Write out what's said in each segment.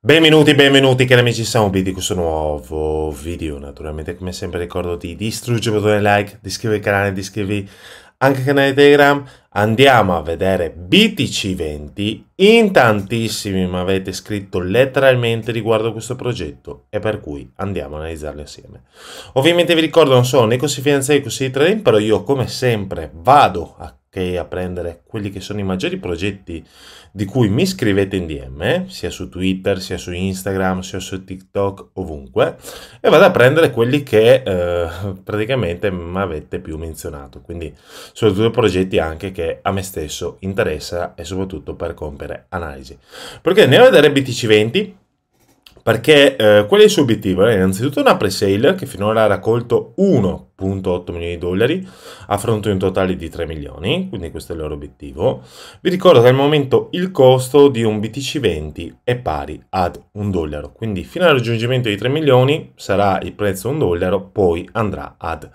Benvenuti, benvenuti cari amici, siamo qui di questo nuovo video. Naturalmente come sempre ricordo di distruggere il bottone like, di iscrivervi al canale, di iscrivervi anche al canale Telegram. Andiamo a vedere BTC20. In tantissimi mi avete scritto letteralmente riguardo questo progetto e per cui andiamo a analizzarlo insieme. Ovviamente vi ricordo non sono né così finanziario né così trading, però io come sempre vado a okay, a prendere quelli che sono i maggiori progetti di cui mi scrivete in DM, eh, sia su Twitter, sia su Instagram, sia su TikTok, ovunque, e vado a prendere quelli che eh, praticamente mi avete più menzionato. Quindi sono due progetti anche che a me stesso interessa e soprattutto per compiere analisi. Perché ne ho vedere BTC20 perché eh, qual è il suo obiettivo? È eh, innanzitutto una pre-sale che finora ha raccolto 1.8 milioni di dollari a fronte di un totale di 3 milioni, quindi questo è il loro obiettivo. Vi ricordo che al momento il costo di un BTC20 è pari ad un dollaro, quindi fino al raggiungimento di 3 milioni sarà il prezzo 1 dollaro, poi andrà ad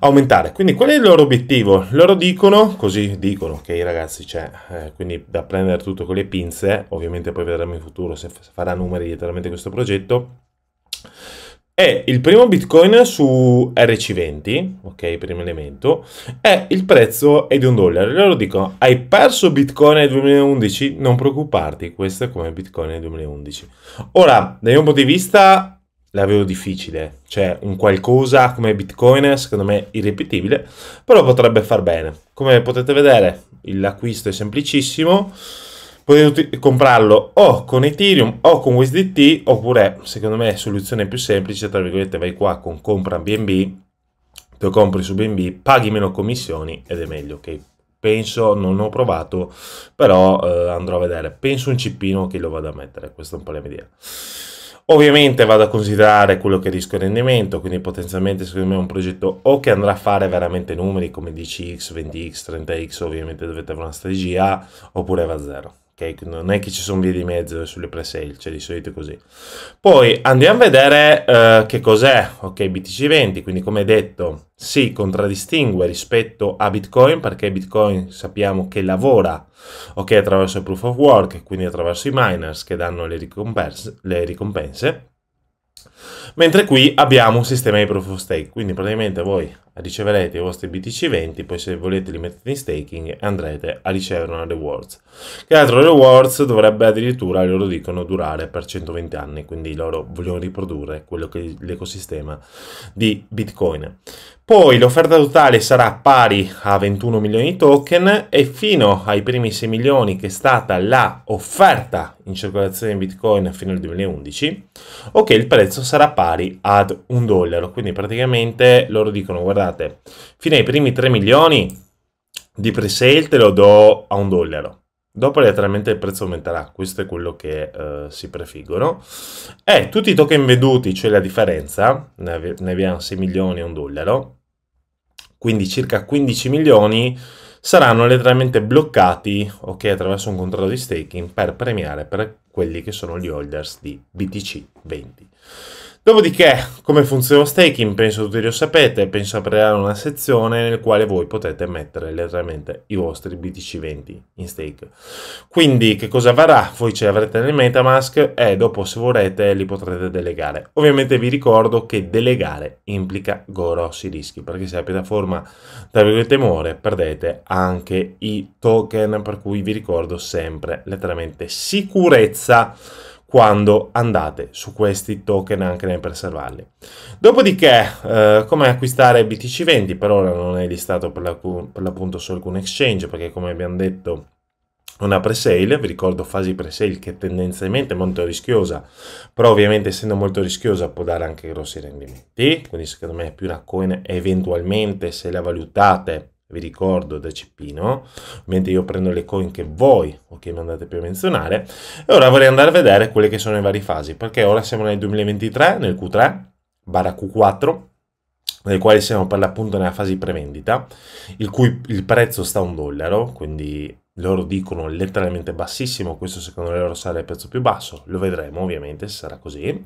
aumentare. Quindi qual è il loro obiettivo? Loro dicono, così dicono, ok ragazzi c'è, cioè, eh, quindi da prendere tutto con le pinze, ovviamente poi vedremo in futuro se farà numeri letteralmente questo progetto, è il primo bitcoin su RC20, ok, primo elemento, e il prezzo è di un dollaro. Loro dicono, hai perso bitcoin nel 2011? Non preoccuparti, questo è come bitcoin nel 2011. Ora, dal mio punto di vista, la vedo difficile. Cioè, un qualcosa come Bitcoin, secondo me, irripetibile, però potrebbe far bene. Come potete vedere, l'acquisto è semplicissimo. Potete comprarlo o con Ethereum o con USDT, oppure, secondo me, soluzione più semplice, tra virgolette, vai qua con compra BNB, te lo compri su BNB, paghi meno commissioni ed è meglio, ok? penso, non ho provato, però eh, andrò a vedere. Penso un cippino che lo vado a mettere, questo è un po' la mia idea. Ovviamente vado a considerare quello che è rischio rendimento, quindi potenzialmente secondo me è un progetto o che andrà a fare veramente numeri come 10x, 20x, 30x, ovviamente dovete avere una strategia, oppure va a zero. Okay, non è che ci sono vie di mezzo sulle pre-sale, cioè di solito è così. Poi andiamo a vedere uh, che cos'è, ok, BTC20, quindi come detto si contraddistingue rispetto a Bitcoin perché Bitcoin sappiamo che lavora, ok, attraverso il proof of work, quindi attraverso i miners che danno le ricompense, le ricompense. Mentre qui abbiamo un sistema di proof of stake, quindi praticamente voi riceverete i vostri BTC20, poi se volete li mettete in staking e andrete a ricevere una rewards. Che altro rewards dovrebbe addirittura, loro dicono, durare per 120 anni, quindi loro vogliono riprodurre quello che è l'ecosistema di Bitcoin. Poi l'offerta totale sarà pari a 21 milioni di token e fino ai primi 6 milioni che è stata la offerta in circolazione di Bitcoin fino al 2011, ok, il prezzo sarà pari ad un dollaro, quindi praticamente loro dicono guardate guardate, fino ai primi 3 milioni di presale te lo do a un dollaro. Dopo letteralmente il prezzo aumenterà, questo è quello che eh, si prefiggono. E eh, tutti i token venduti, cioè la differenza, ne, ne abbiamo 6 milioni e un dollaro, quindi circa 15 milioni saranno letteralmente bloccati ok, attraverso un controllo di staking per premiare per quelli che sono gli holders di BTC 20. Dopodiché, come funziona lo staking? Penso tutti lo sapete, penso a creare una sezione nel quale voi potete mettere letteralmente i vostri BTC20 in stake. Quindi che cosa varrà? Voi ce li avrete nel Metamask e dopo se volete li potrete delegare. Ovviamente vi ricordo che delegare implica grossi rischi, perché se la piattaforma tra virgolette muore, perdete anche i token, per cui vi ricordo sempre letteralmente sicurezza quando andate su questi token anche nel preservarli. Dopodiché, eh, come acquistare BTC20? Per ora non è listato per, per l'appunto su alcun exchange perché come abbiamo detto una pre-sale, vi ricordo fasi pre-sale che tendenzialmente è molto rischiosa, però ovviamente essendo molto rischiosa può dare anche grossi rendimenti, quindi secondo me è più una coin eventualmente se la valutate vi ricordo da Ceppino, mentre io prendo le coin che voi o che mi andate per menzionare, e ora vorrei andare a vedere quelle che sono le varie fasi, perché ora siamo nel 2023, nel Q3, barra Q4, nel quale siamo per l'appunto nella fase di prevendita, il cui il prezzo sta a un dollaro, quindi loro dicono letteralmente bassissimo, questo secondo loro sarà il prezzo più basso, lo vedremo ovviamente se sarà così.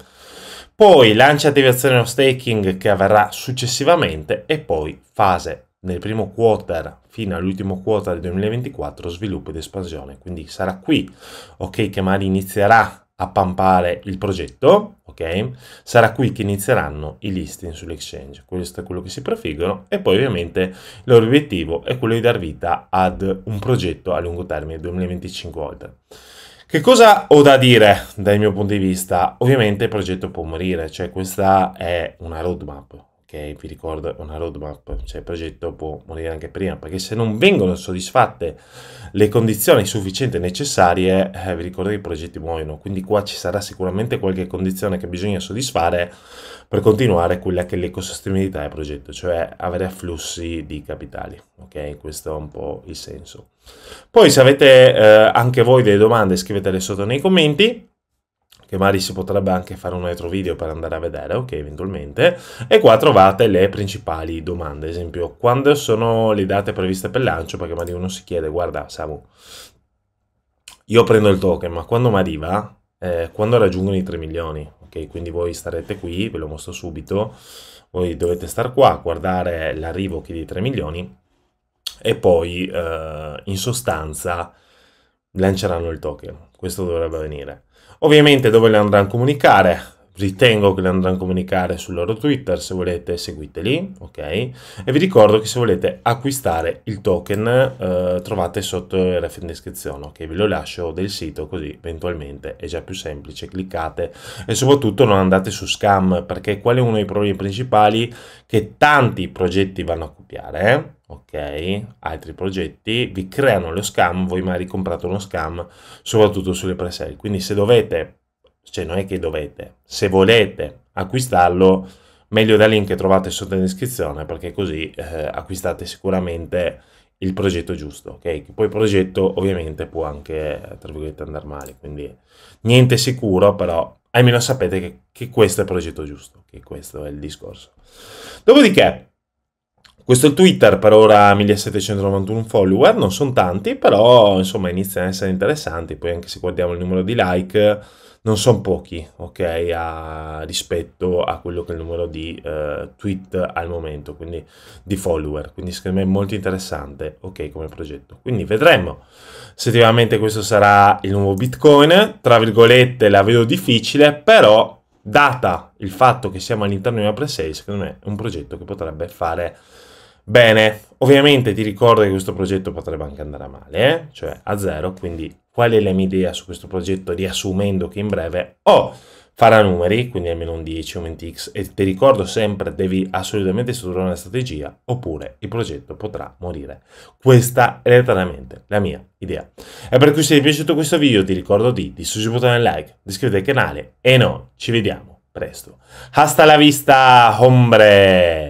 Poi lancia attivazione o staking che avverrà successivamente e poi fase nel primo quarter fino all'ultimo quarter del 2024 sviluppo ed espansione. Quindi sarà qui, ok, che Mari inizierà a pampare il progetto, ok? Sarà qui che inizieranno i listing sull'exchange. Questo è quello che si prefiggono e poi ovviamente il loro obiettivo è quello di dar vita ad un progetto a lungo termine 2025 oltre. Che cosa ho da dire dal mio punto di vista? Ovviamente il progetto può morire, cioè questa è una roadmap, ok? Vi ricordo una roadmap, cioè il progetto può morire anche prima, perché se non vengono soddisfatte le condizioni sufficienti e necessarie, eh, vi ricordo che i progetti muoiono, quindi qua ci sarà sicuramente qualche condizione che bisogna soddisfare per continuare quella che è l'ecosostenibilità del progetto, cioè avere afflussi di capitali, ok? Questo è un po' il senso. Poi se avete eh, anche voi delle domande scrivetele sotto nei commenti che magari si potrebbe anche fare un altro video per andare a vedere, ok, eventualmente. E qua trovate le principali domande, ad esempio, quando sono le date previste per il lancio, perché magari uno si chiede, guarda, Samu, io prendo il token, ma quando mi arriva? Eh, quando raggiungono i 3 milioni, ok? Quindi voi starete qui, ve lo mostro subito, voi dovete stare qua a guardare l'arrivo di 3 milioni e poi eh, in sostanza lanceranno il token. Questo dovrebbe avvenire. Ovviamente dove le andranno a comunicare? Ritengo che le andranno a comunicare sul loro Twitter, se volete seguiteli, ok? E vi ricordo che se volete acquistare il token eh, trovate sotto il ref in descrizione, ok? Ve lo lascio del sito così eventualmente è già più semplice, cliccate e soprattutto non andate su scam perché qual è uno dei problemi principali che tanti progetti vanno a copiare, eh? ok? Altri progetti vi creano lo scam, voi mai ricomprate uno scam, soprattutto sulle presale. Quindi se dovete, cioè non è che dovete, se volete acquistarlo, meglio dal link che trovate sotto in descrizione, perché così eh, acquistate sicuramente il progetto giusto, ok? Che poi il progetto ovviamente può anche, eh, tra virgolette, andare male, quindi niente sicuro, però almeno sapete che, che questo è il progetto giusto, che questo è il discorso. Dopodiché, questo Twitter per ora ha 1791 follower, non sono tanti, però insomma iniziano ad essere interessanti, poi anche se guardiamo il numero di like non sono pochi, ok, a, rispetto a quello che è il numero di uh, tweet al momento, quindi di follower, quindi secondo me è molto interessante, ok, come progetto. Quindi vedremo se effettivamente questo sarà il nuovo Bitcoin, tra virgolette la vedo difficile, però data il fatto che siamo all'interno di una pre-6, secondo me è un progetto che potrebbe fare Bene, ovviamente ti ricordo che questo progetto potrebbe anche andare a male, eh? cioè a zero, quindi qual è la mia idea su questo progetto riassumendo che in breve o farà numeri, quindi almeno un 10, un 20x, e ti ricordo sempre devi assolutamente strutturare una strategia, oppure il progetto potrà morire. Questa è letteralmente la mia idea. E per cui se ti è piaciuto questo video ti ricordo di distruggere il bottone like, di iscriverti al canale e noi ci vediamo presto. Hasta la vista, hombre!